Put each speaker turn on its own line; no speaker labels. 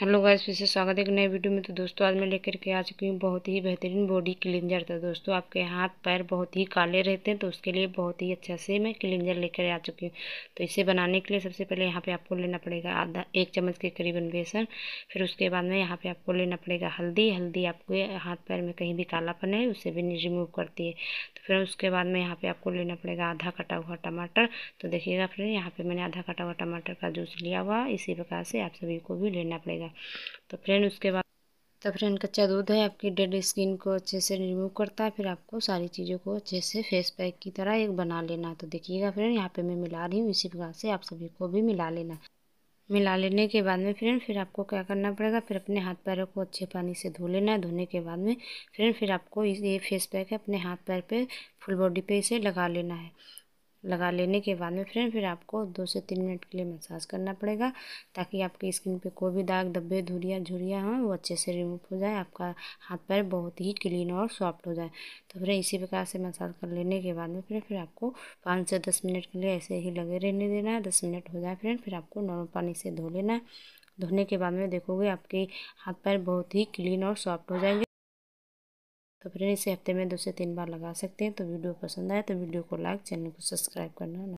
hello guys फिर से स्वागत है एक नए वीडियो में तो दोस्तों आज मैं लेकर के आ चुकी हूँ बहुत ही बेहतरीन बॉडी क्लिनजर था तो दोस्तों आपके हाथ पैर बहुत ही काले रहते हैं तो उसके लिए बहुत ही अच्छा से मैं क्लिनजर लेकर आ चुकी हूँ तो इसे बनाने के लिए सबसे पहले यहाँ पे आपको लेना पड़ेगा आधा एक चम्मच के करीबन बेसन फिर उसके बाद में यहाँ पर आपको लेना पड़ेगा हल्दी हल्दी आपके हाथ पैर में कहीं भी कालापन है उसे भी रिमूव करती है तो फिर उसके बाद में यहाँ पर आपको लेना पड़ेगा आधा कटा हुआ टमाटर तो देखिएगा फ्रेंड यहाँ पर मैंने आधा कटा हुआ टमाटर का जूस लिया हुआ इसी प्रकार से आप सभी को भी लेना पड़ेगा है तो फ्रेंड उसके बाद तो फ्रेंड कच्चा दूध है आपकी डेड स्किन को अच्छे से रिमूव करता है फिर आपको सारी चीज़ों को अच्छे से फेस पैक की तरह एक बना लेना है तो देखिएगा फ्रेंड यहाँ पे मैं मिला रही हूँ इसी प्रकार से आप सभी को भी मिला लेना मिला लेने के बाद में फ्रेंड फिर आपको क्या करना पड़ेगा फिर अपने हाथ पैरों को अच्छे पानी से धो लेना है धोने के बाद में फ्रेंड फिर आपको ये फेस पैक अपने हाथ पैर पे फुल बॉडी पे इसे लगा लेना है लगा लेने के बाद में फ्रेंड फिर आपको दो से तीन मिनट के लिए मसाज करना पड़ेगा ताकि आपकी स्किन पे कोई भी दाग धब्बे धुरिया झुरिया हों वो अच्छे से रिमूव हो जाए आपका हाथ पैर बहुत ही क्लीन और सॉफ्ट हो जाए तो फिर इसी प्रकार से मसाज कर लेने के बाद में फिर फिर आपको पाँच से दस मिनट के लिए ऐसे ही लगे रहने देना है दस मिनट हो जाए फिर फिर आपको नॉर्मल पानी से धो लेना है धोने के बाद में देखोगे आपके हाथ पैर बहुत ही क्लीन और सॉफ्ट हो जाएंगे तो फिर इसे हफ्ते में दो से तीन बार लगा सकते हैं तो वीडियो पसंद आए तो वीडियो को लाइक चैनल को सब्सक्राइब करना